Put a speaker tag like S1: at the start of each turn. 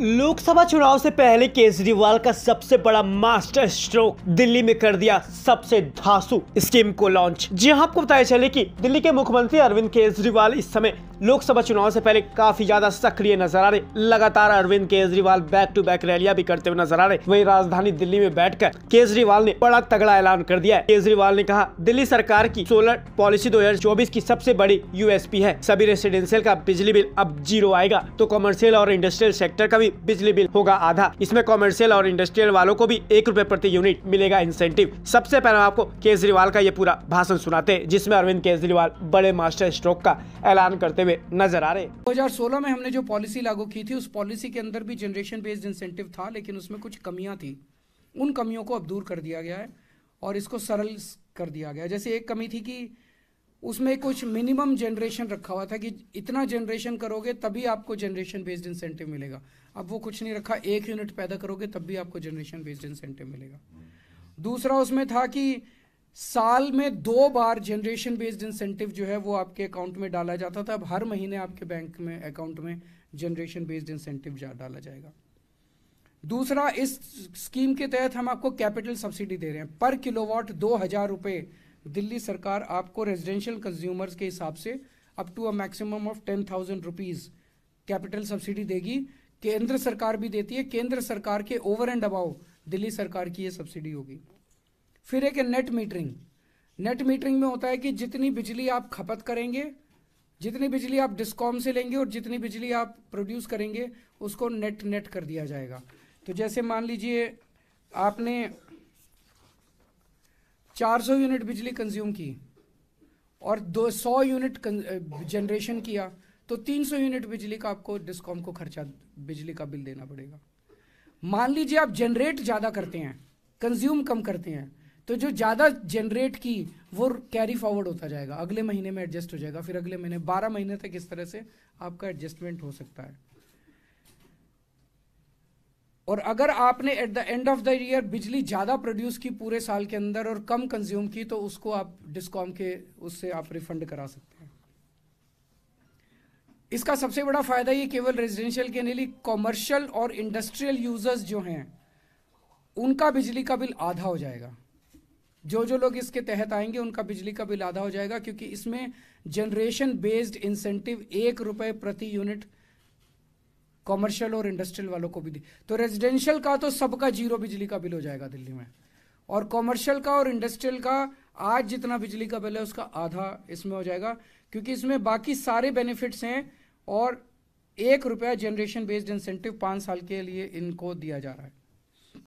S1: लोकसभा चुनाव से पहले केजरीवाल का सबसे बड़ा मास्टर स्ट्रोक दिल्ली में कर दिया सबसे धासु स्कीम को लॉन्च जी हाँ आपको बताया चले कि दिल्ली के मुख्यमंत्री अरविंद केजरीवाल इस समय लोकसभा चुनाव से पहले काफी ज्यादा सक्रिय नजर आ रहे लगातार Arvind Kejriwal back to back रैलियां भी करते हुए नजर आ रहे वही राजधानी दिल्ली में बैठकर केजरीवाल ने बड़ा तगड़ा ऐलान कर दिया है केजरीवाल ने कहा दिल्ली सरकार की सोलर पॉलिसी 2024 की सबसे बड़ी यूएसपी है सभी रेसिडेंशियल का बिजली बिल अब जीरो आएगा तो कॉमर्शियल और इंडस्ट्रियल सेक्टर का भी बिजली बिल होगा आधा इसमें कॉमर्शियल और इंडस्ट्रियल वालों को भी एक रूपए प्रति यूनिट मिलेगा इंसेंटिव सबसे पहले आपको केजरीवाल का ये पूरा भाषण सुनाते हैं जिसमें अरविंद केजरीवाल बड़े मास्टर स्ट्रोक का ऐलान करते हुए नजर आ रहे
S2: दो हजार में हमने जो पॉलिसी लागू की थी उस पॉलिसी के अंदर भी जनरेशन बेस्ड इंसेंटिव था लेकिन उसमें कुछ कमियां थी उन कमियों को अब दूर कर दिया गया है और इसको सरल कर दिया गया जैसे एक कमी थी कि उसमें कुछ मिनिमम जनरेशन रखा हुआ था कि इतना जनरेशन करोगे तभी आपको जनरेशन बेस्ड इंसेंटिव मिलेगा अब वो कुछ नहीं रखा एक यूनिट पैदा करोगे तब भी आपको जनरेशन बेस्ड इंसेंटिव मिलेगा दूसरा उसमें था कि साल में दो बार जनरेशन बेस्ड इंसेंटिव जो है वो आपके अकाउंट में डाला जाता था अब हर महीने आपके बैंक में अकाउंट में जनरेशन बेस्ड इंसेंटिव डाला जाएगा दूसरा इस स्कीम के तहत हम आपको कैपिटल सब्सिडी दे रहे हैं पर किलोवाट दो हजार रुपये दिल्ली सरकार आपको रेजिडेंशियल कंज्यूमर्स के हिसाब से up to a maximum of ten thousand rupees capital subsidy देगी केंद्र सरकार भी देती है केंद्र सरकार के ओवर एंड अबाव दिल्ली सरकार की ये सब्सिडी होगी फिर एक नेट मीटरिंग नेट मीटरिंग में होता है कि जितनी बिजली आप खपत करेंगे जितनी बिजली आप डिस्कॉम से लेंगे और जितनी बिजली आप प्रोड्यूस करेंगे उसको नेट नेट कर दिया जाएगा तो जैसे मान लीजिए आपने 400 यूनिट बिजली कंज्यूम की और 200 यूनिट जनरेशन किया तो 300 यूनिट बिजली का आपको डिस्कॉम को खर्चा बिजली का बिल देना पड़ेगा मान लीजिए आप जनरेट ज़्यादा करते हैं कंज्यूम कम करते हैं तो जो ज़्यादा जनरेट की वो कैरी फॉरवर्ड होता जाएगा अगले महीने में एडजस्ट हो जाएगा फिर अगले महीने बारह महीने तक इस तरह से आपका एडजस्टमेंट हो सकता है और अगर आपने at the end of the year बिजली ज़्यादा प्रोड्यूस की पूरे साल के अंदर और कम कंज्यूम की तो उसको आप डिस्कॉम के उससे आप रिफंड करा सकते हैं इसका सबसे बड़ा फ़ायदा ये केवल रेजिडेंशियल के नहीं कॉमर्शियल और इंडस्ट्रियल यूज़र्स जो हैं उनका बिजली का बिल आधा हो जाएगा जो जो लोग इसके तहत आएंगे उनका बिजली का बिल आधा हो जाएगा क्योंकि इसमें जनरेशन बेस्ड इंसेंटिव एक रुपये प्रति यूनिट कॉमर्शियल और इंडस्ट्रियल वालों को भी दी तो रेजिडेंशियल का तो सबका जीरो बिजली का बिल हो जाएगा दिल्ली में और कॉमर्शियल का और इंडस्ट्रियल का आज जितना बिजली का बिल है उसका आधा इसमें हो जाएगा क्योंकि इसमें बाकी सारे बेनिफिट्स हैं और एक रुपया जनरेशन बेस्ड इंसेंटिव पाँच साल के लिए इनको दिया जा रहा है